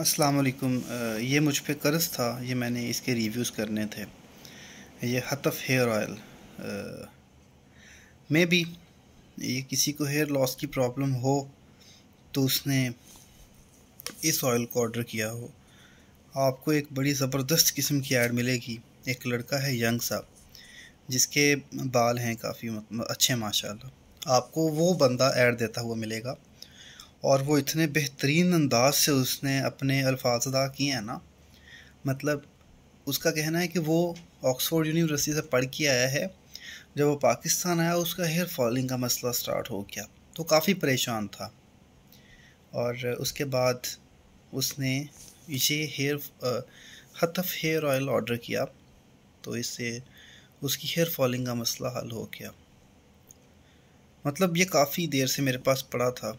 असलकुम ये मुझ पर कर्ज़ था ये मैंने इसके रिव्यूज़ करने थे ये हतफ़ हेयर ऑयल मे बी ये किसी को हेयर लॉस की प्रॉब्लम हो तो उसने इस ऑयल को ऑर्डर किया हो आपको एक बड़ी ज़बरदस्त किस्म की ऐड मिलेगी एक लड़का है यंग साहब जिसके बाल हैं काफ़ी अच्छे माशाल्लाह आपको वो बंदा ऐड देता हुआ मिलेगा और वो इतने बेहतरीन अंदाज से उसने अपने अल्फाज अदा किए हैं ना मतलब उसका कहना है कि वो ऑक्सफोर्ड यूनिवर्सिटी से पढ़ के आया है जब वो पाकिस्तान आया उसका हेयर फॉलिंग का मसला स्टार्ट हो गया तो काफ़ी परेशान था और उसके बाद उसने ये हेयर हतफ हेयर ऑयल ऑर्डर किया तो इससे उसकी हेयर फॉलिंग का मसला हल हो गया मतलब ये काफ़ी देर से मेरे पास पड़ा था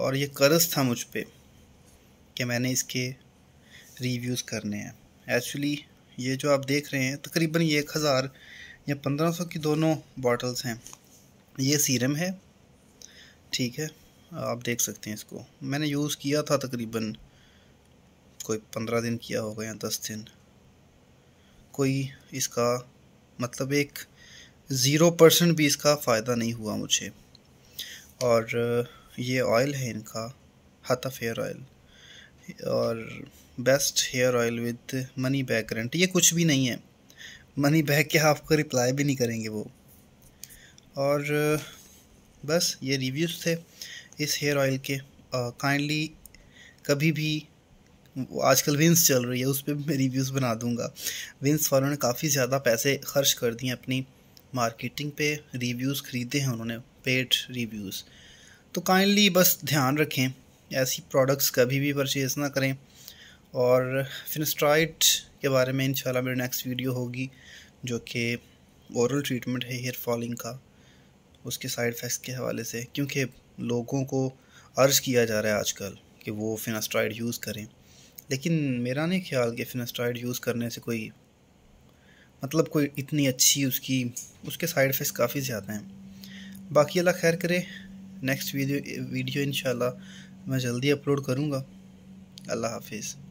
और ये कर्ज था मुझ पर कि मैंने इसके रिव्यूज़ करने हैं एक्चुअली ये जो आप देख रहे हैं तकरीबन ये एक हज़ार या पंद्रह सौ की दोनों बॉटल्स हैं ये सीरम है ठीक है आप देख सकते हैं इसको मैंने यूज़ किया था तकरीबन कोई पंद्रह दिन किया होगा या दस दिन कोई इसका मतलब एक ज़ीरो परसेंट भी इसका फ़ायदा नहीं हुआ मुझे और ये ऑयल है इनका हाथा हेयर ऑयल और best hair oil with money back guarantee ये कुछ भी नहीं है मनी बैक के आपको रिप्लाई भी नहीं करेंगे वो और बस ये रिव्यूज़ थे इस हेयर ऑयल के काइंडली कभी भी आजकल विंस चल रही है उस पर मैं रिव्यूज़ बना दूंगा विंस वालों ने काफ़ी ज़्यादा पैसे खर्च कर दिए अपनी मार्केटिंग पे रिव्यूज़ ख़रीदे हैं उन्होंने पेड रिव्यूज़ तो काइंडली बस ध्यान रखें ऐसी प्रोडक्ट्स कभी भी परचेज़ ना करें और फिनस्ट्राइट के बारे में इंशाल्लाह मेरी नेक्स्ट वीडियो होगी जो कि औरल ट्रीटमेंट है हेयर फॉलिंग का उसके साइड इफ़ेक्ट्स के हवाले से क्योंकि लोगों को अर्ज़ किया जा रहा है आजकल कि वो फिनास्ट्राइड यूज़ करें लेकिन मेरा नहीं ख्याल कि फिनास्ट्राइड यूज़ करने से कोई मतलब कोई इतनी अच्छी उसकी उसके साइड इफ़ेक्ट्स काफ़ी ज़्यादा हैं बाकी अल्लाह खैर करे नेक्स्ट वीडियो वीडियो इन मैं जल्दी अपलोड करूँगा अल्लाह हाफिज़